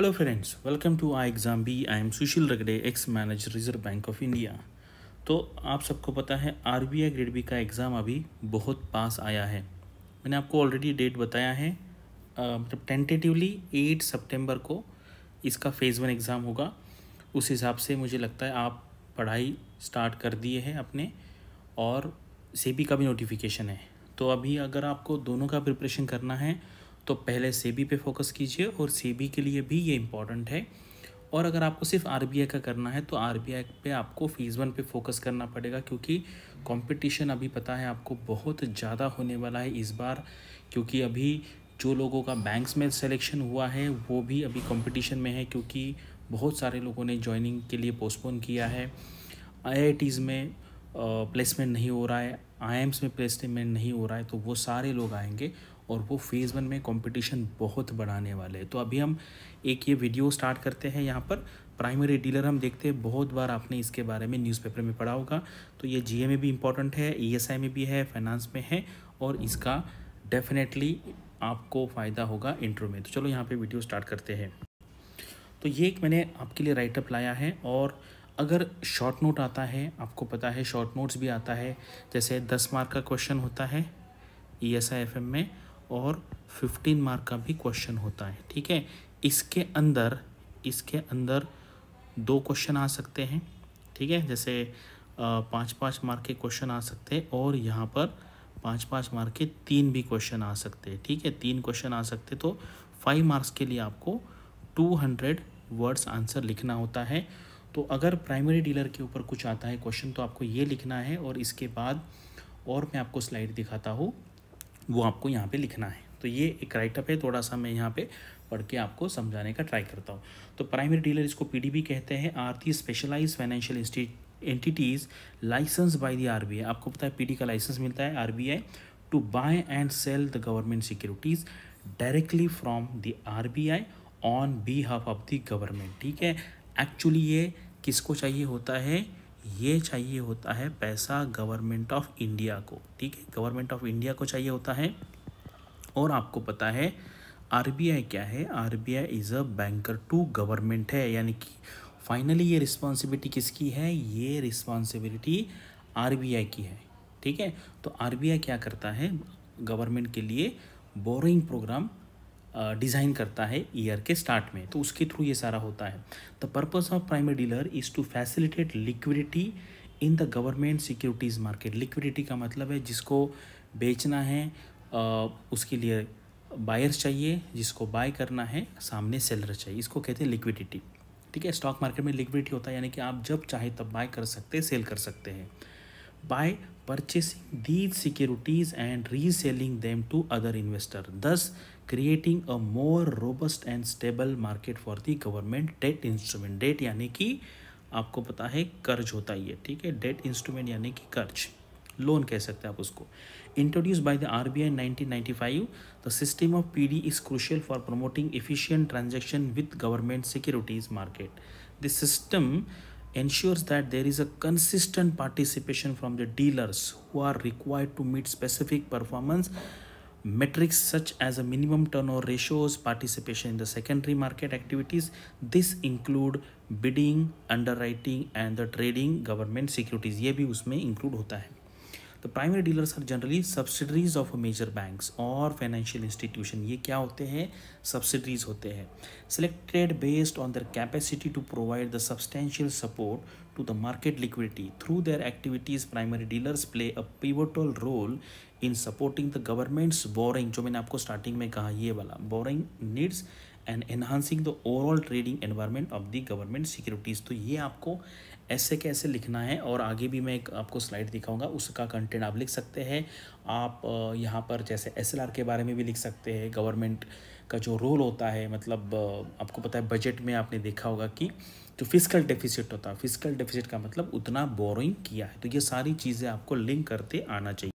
Hello friends welcome to I exam B I am Sushil Ragade ex manager Reserve Bank of India तो आप सबको पता है R B I grade B का exam अभी बहुत पास आया है मैंने आपको ऑलरेडी डेट बताया है मतलब टेंटेटिवली एट सितंबर को इसका फ़ेज़ वन एग्ज़ाम होगा उस हिसाब से मुझे लगता है आप पढ़ाई स्टार्ट कर दिए हैं अपने और सेबी का भी नोटिफिकेशन है तो अभी अगर आपको दोनों का प्रिपरेशन करना है तो पहले सेबी पे फोकस कीजिए और सेबी के लिए भी ये इम्पॉर्टेंट है और अगर आपको सिर्फ आर का करना है तो आर पे आपको फ़ीस वन पे फोकस करना पड़ेगा क्योंकि कंपटीशन अभी पता है आपको बहुत ज़्यादा होने वाला है इस बार क्योंकि अभी जो लोगों का बैंक्स में सिलेक्शन हुआ है वो भी अभी कंपटीशन में है क्योंकि बहुत सारे लोगों ने ज्वाइनिंग के लिए पोस्टपोन किया है आई में प्लेसमेंट नहीं हो रहा है आई में प्लेसमेंट नहीं हो रहा है तो वो सारे लोग आएंगे और वो फेज़ वन में कंपटीशन बहुत बढ़ाने वाले हैं तो अभी हम एक ये वीडियो स्टार्ट करते हैं यहाँ पर प्राइमरी डीलर हम देखते हैं बहुत बार आपने इसके बारे में न्यूज़पेपर में पढ़ा होगा तो ये जीए में भी इम्पोर्टेंट है ईएसआई e में भी है फाइनेंस में है और इसका डेफिनेटली आपको फ़ायदा होगा इंटरव्यू में तो चलो यहाँ पर वीडियो स्टार्ट करते हैं तो ये एक मैंने आपके लिए राइटअप लाया है और अगर शॉर्ट नोट आता है आपको पता है शॉर्ट नोट्स भी आता है जैसे दस मार्क का क्वेश्चन होता है E S I F M में और फिफ्टीन मार्क का भी क्वेश्चन होता है ठीक है इसके अंदर इसके अंदर दो क्वेश्चन आ सकते हैं ठीक है जैसे पाँच पाँच मार्क के क्वेश्चन आ सकते हैं और यहाँ पर पाँच पाँच मार्क के तीन भी क्वेश्चन आ सकते हैं ठीक है तीन क्वेश्चन आ सकते तो फाइव मार्क्स के लिए आपको टू हंड्रेड वर्ड्स आंसर लिखना होता है तो अगर प्राइमरी डीलर के ऊपर कुछ आता है क्वेश्चन तो आपको ये लिखना है और इसके बाद और मैं आपको स्लाइड दिखाता हूँ वो आपको यहाँ पे लिखना है तो ये एक राइटअप है थोड़ा सा मैं यहाँ पे पढ़ के आपको समझाने का ट्राई करता हूँ तो प्राइमरी डीलर इसको पीडीबी कहते हैं are specialised financial entities licensed by the RBI आपको पता है पीडी का लाइसेंस मिलता है RBI to buy and sell the government securities directly from the R on B of the government ठीक है एक्चुअली ये किसको चाहिए होता है ये चाहिए होता है पैसा गवर्नमेंट ऑफ इंडिया को ठीक है गवर्नमेंट ऑफ इंडिया को चाहिए होता है और आपको पता है आरबीआई क्या है RBI is a banker to government है यानी कि फाइनली ये रिस्पॉन्सिबिलिटी किसकी है ये रिस्पॉन्सिबिलिटी आरबीआई की है ठीक है तो आरबीआई क्या करता है गवर्नमेंट के लिए बोरिंग प्रोग्राम डिज़ाइन करता है ईयर के स्टार्ट में तो उसके थ्रू ये सारा होता है the purpose of primary dealer is to facilitate liquidity in the government securities market liquidity का मतलब है जिसको बेचना है उसके लिए बायर्स चाहिए जिसको बाय करना है सामने सेलर चाहिए इसको कहते हैं लिक्विडिटी ठीक है स्टॉक मार्केट में लिक्विडिटी होता है यानी कि आप जब चाहे तब बाय कर सकते हैं सेल कर सकते हैं buy these securities and reselling them to other investor thus creating a more robust and stable market for the government debt instrument debt यानी कि आपको पता है कर्ज होता ही है ठीक है डेट इंस्ट्रूमेंट यानी कि कर्ज लोन कह सकते हैं आप उसको introduce by the RBI five the system of D is crucial for promoting efficient transaction with government securities market the system ensures that there is a consistent participation from the dealers who are required to meet specific performance metrics such as a minimum turnover ratios, participation in the secondary market activities. This include bidding, underwriting and the trading, government securities. ये भी उसमें include होता है तो primary dealers are generally subsidiaries of major bank और financial institution ये क्या होते हैं सब्सिडरीज होते हैं selected based on their capacity to provide the substantial support to the market liquidity through their activities primary dealers play a pivotal role in supporting the government's borrowing जो मैंने आपको starting में कहा ये वाला borrowing needs and enhancing the overall trading environment of the government securities तो ये आपको ऐसे कैसे लिखना है और आगे भी मैं एक आपको स्लाइड दिखाऊंगा उसका कंटेंट आप लिख सकते हैं आप यहाँ पर जैसे एस के बारे में भी लिख सकते हैं गवर्नमेंट का जो रोल होता है मतलब आपको पता है बजट में आपने देखा होगा कि जो फिजिकल डेफिसिट होता है फिजिकल डेफिसिट का मतलब उतना बोरोइंग किया है तो ये सारी चीज़ें आपको लिंक करते आना चाहिए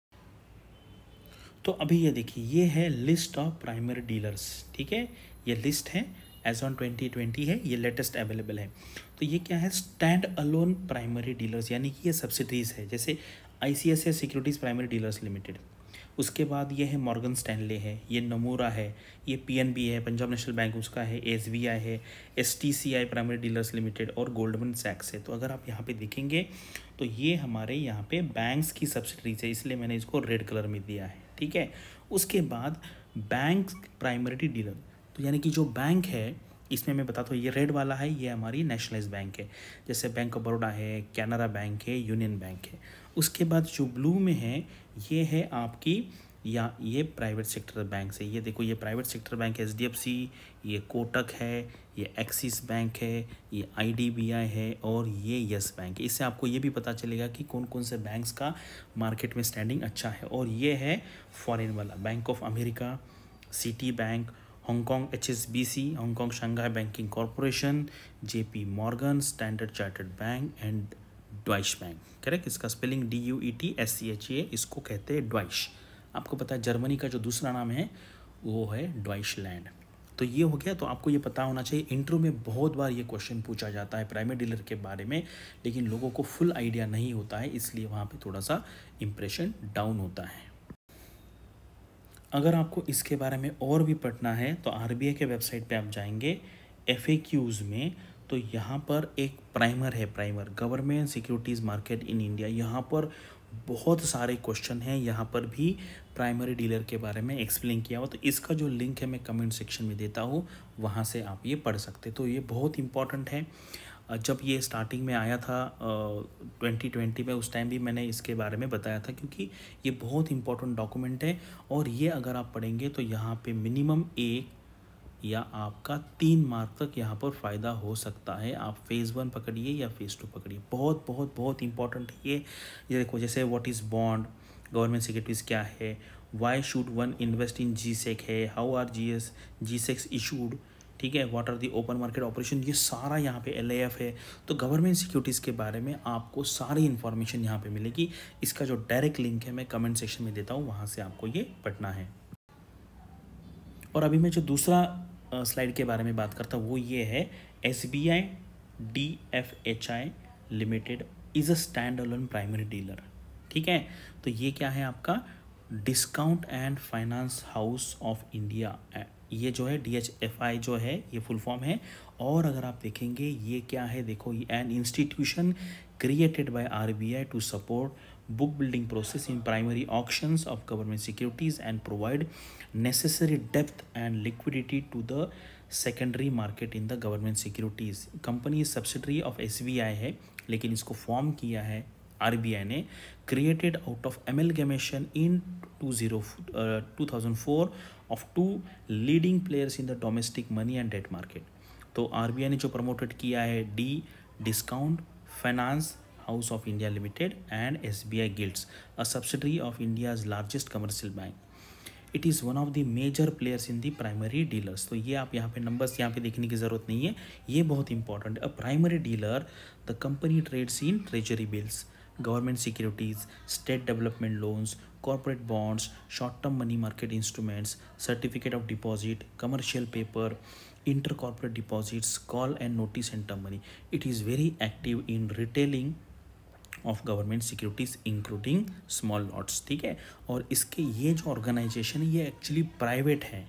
तो अभी ये देखिए ये है लिस्ट ऑफ प्राइमरी डीलर्स ठीक है ये लिस्ट है एजॉन ट्वेंटी ट्वेंटी है ये लेटेस्ट अवेलेबल है तो ये क्या है स्टैंड अलोन प्राइमरी डीलर्स यानी कि ये सब्सिडीज़ है जैसे आई सी एस है सिक्योरिटीज़ प्राइमरी डीलर्स लिमिटेड उसके बाद ये है मॉर्गन स्टैनले है ये नमूरा है ये पीएनबी है पंजाब नेशनल बैंक उसका है एसबीआई है एसटीसीआई प्राइमरी डीलर्स लिमिटेड और गोल्डमन सैक्स है तो अगर आप यहाँ पे देखेंगे तो ये हमारे यहाँ पे बैंक्स की सब्सिडीज है इसलिए मैंने इसको रेड कलर में दिया है ठीक है उसके बाद बैंक प्राइमरी डीलर तो यानी कि जो बैंक है इसमें मैं बताता हूँ ये रेड वाला है ये हमारी नेशनलाइज बैंक है जैसे बैंक ऑफ बड़ौदा है कैनरा बैंक है यूनियन बैंक है उसके बाद जो ब्लू में है ये है आपकी या ये प्राइवेट सेक्टर बैंक से ये देखो ये प्राइवेट सेक्टर बैंक है एच ये कोटक है ये एक्सिस बैंक है ये आई है और ये यस बैंक है इससे आपको ये भी पता चलेगा कि कौन कौन से बैंक्स का मार्केट में स्टैंडिंग अच्छा है और ये है फॉरेन वाला Bank of America Citibank H S B C Hong Kong Shanghai banking corporation J P Morgan Standard Chartered Bank and Deutsche Bank correct इसका spelling D U E T S C H A इसको कहते हैं ड्वाइश आपको पता है Germany का जो दूसरा नाम है वो है ड्वाइश लैंड तो ये हो गया तो आपको ये पता होना चाहिए इंटरव्यू में बहुत बार ये क्वेश्चन पूछा जाता है प्राइमरी डीलर के बारे में लेकिन लोगों को फुल आइडिया नहीं होता है इसलिए वहाँ पे थोड़ा सा इम्प्रेशन डाउन होता है अगर आपको इसके बारे में और भी पढ़ना है तो आर के वेबसाइट पे आप जाएंगे एफ में तो यहाँ पर एक प्राइमर है primer government securities market in India यहाँ पर बहुत सारे क्वेश्चन हैं यहाँ पर भी प्राइमरी डीलर के बारे में एक्सप्लेन किया हुआ तो इसका जो लिंक है मैं कमेंट सेक्शन में देता हूँ वहाँ से आप ये पढ़ सकते तो ये बहुत इंपॉर्टेंट है जब ये स्टार्टिंग में आया था ट्वेंटी ट्वेंटी में उस टाइम भी मैंने इसके बारे में बताया था क्योंकि ये बहुत इंपॉर्टेंट डॉक्यूमेंट है और ये अगर आप पढ़ेंगे तो यहाँ पे मिनिमम एक या आपका तीन मार्क तक यहाँ पर फ़ायदा हो सकता है आप फेज़ वन पकड़िए या फेज़ टू पकड़िए बहुत बहुत बहुत इंपॉर्टेंट है ये ये देखो जैसे what is bond government securities क्या है why should one invest in G sec है how are G S G secs issued ठीक है what are the open market operation ये सारा यहाँ पे एल है तो गवर्नमेंट सिक्योरिटीज़ के बारे में आपको सारी इन्फॉर्मेशन यहाँ पे मिलेगी इसका जो डायरेक्ट लिंक है मैं कमेंट सेक्शन में देता हूँ वहाँ से आपको ये पढ़ना है और अभी मैं जो दूसरा स्लाइड के बारे में बात करता हूँ वो ये है S B I D F H I limited is a stand alone primary dealer ठीक है तो ये क्या है आपका discount and finance house of India ये जो है डी एच एफ आई जो है ये फुल फॉर्म है और अगर आप देखेंगे ये क्या है देखो ये an institution created by I to support book building process in primary option of government securities and provide necessary depth and liquidity to the secondary market in the government securities company subsidiary of S B I है लेकिन इसको form किया है RBI ने created out of M in in to zero of two leading players in the domestic money and debt market तो RBI ने जो promoted किया है the discount finance house of India limited and S B I gilts a subsidiary of India's largest commercial bank it is one of the major players in the primary dealers तो ये आप यहाँ पे numbers यहाँ पे देखने की ज़रूरत नहीं है ये बहुत important a primary dealer the company trades in treasury bills government securities state development loans corporate bonds short term money market instruments certificate of deposit commercial paper inter corporate deposits call and notice and term money it is very active in retailing of government securities including small lots ठीक है और इसके ये जो organisation है ये actually private है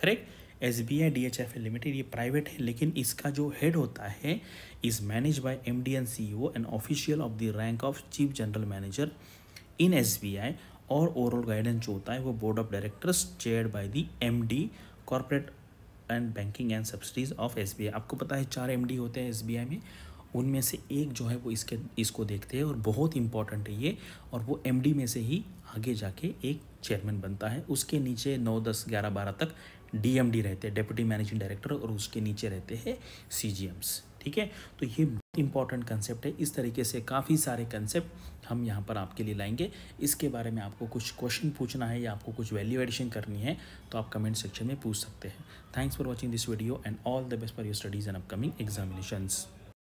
correct S B I D H F L limited ये प्राइवेट है लेकिन इसका जो हेड होता है is manage by M D and C O and official of the rank of chief general manager in S B I और overall guidance जो होता है वो board of directors chair by the M D corporate and banking and subsidies of S B I आपको पता है चार M D होते हैं एस बी आई में उनमें से एक जो है वो इसके इसको देखते हैं और बहुत इंपॉर्टेंट है ये और वो एम डी में से ही आगे जाके एक चेयरमैन बनता है उसके नीचे नौ दस ग्यारह बारह तक डीएमडी रहते हैं डेप्यूटी मैनेजिंग डायरेक्टर और उसके नीचे रहते हैं सीजीएम्स ठीक है तो ये इंपॉर्टेंट कंसेप्ट है इस तरीके से काफ़ी सारे कंसेप्ट हम यहाँ पर आपके लिए लाएंगे इसके बारे में आपको कुछ क्वेश्चन पूछना है या आपको कुछ वैल्यू एडिशन करनी है तो आप कमेंट सेक्शन में पूछ सकते हैं thanks for watching this video and all the best for your studies and upcoming examinations